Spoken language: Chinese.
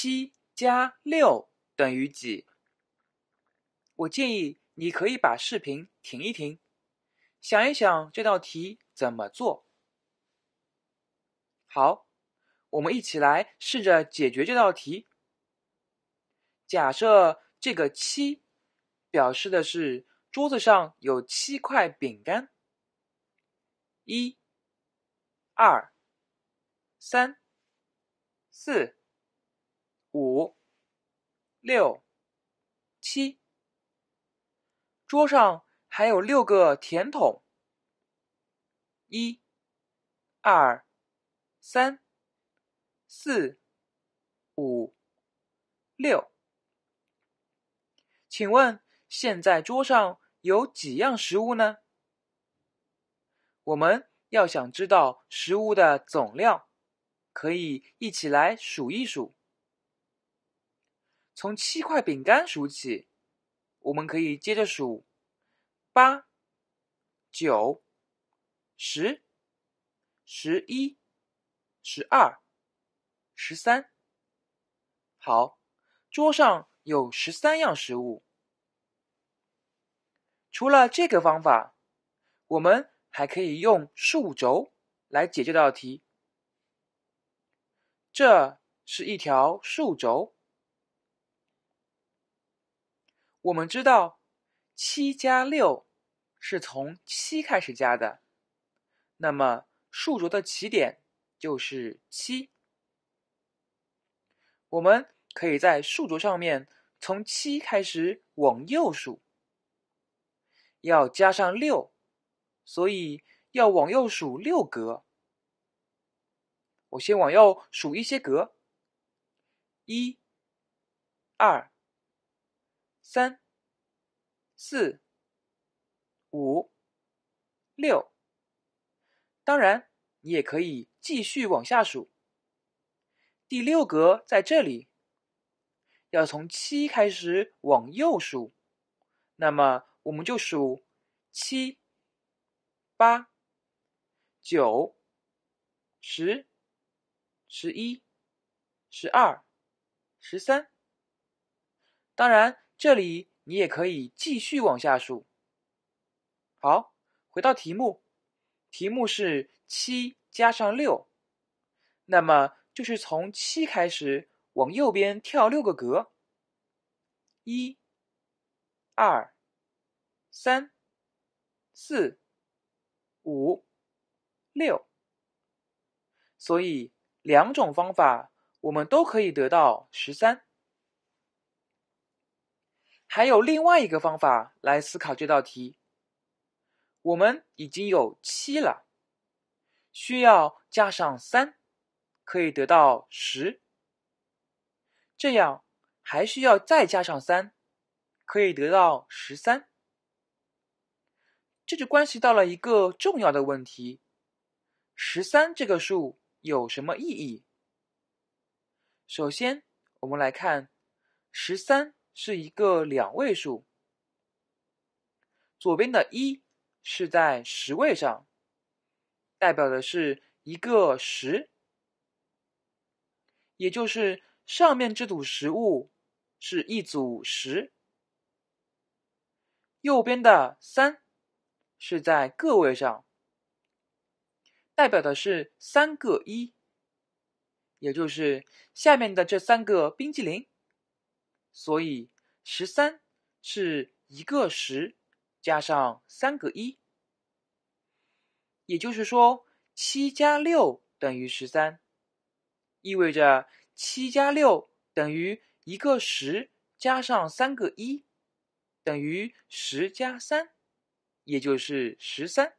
七加六等于几？我建议你可以把视频停一停，想一想这道题怎么做。好，我们一起来试着解决这道题。假设这个七表示的是桌子上有七块饼干。一、二、三、四。五、六、七，桌上还有六个甜筒。一、二、三、四、五、六，请问现在桌上有几样食物呢？我们要想知道食物的总量，可以一起来数一数。从七块饼干数起，我们可以接着数，八、九、十、十一、十二、十三。好，桌上有十三样食物。除了这个方法，我们还可以用数轴来解这道题。这是一条数轴。我们知道，七加六是从七开始加的，那么数轴的起点就是七。我们可以在数轴上面从七开始往右数，要加上六，所以要往右数六格。我先往右数一些格，一、二。三、四、五、六。当然，你也可以继续往下数。第六格在这里，要从七开始往右数。那么，我们就数七、八、九、十、十一、十二、十三。当然。这里你也可以继续往下数。好，回到题目，题目是七加上六，那么就是从七开始往右边跳六个格。一、二、三、四、五、六，所以两种方法我们都可以得到十三。还有另外一个方法来思考这道题。我们已经有七了，需要加上三，可以得到十。这样还需要再加上三，可以得到十三。这就关系到了一个重要的问题：十三这个数有什么意义？首先，我们来看十三。是一个两位数，左边的一是在十位上，代表的是一个十，也就是上面这组食物是一组十；右边的三是在个位上，代表的是三个一，也就是下面的这三个冰激凌。所以十三是一个十加上三个一，也就是说七加六等于十三，意味着七加六等于一个十加上三个一，等于十加三，也就是十三。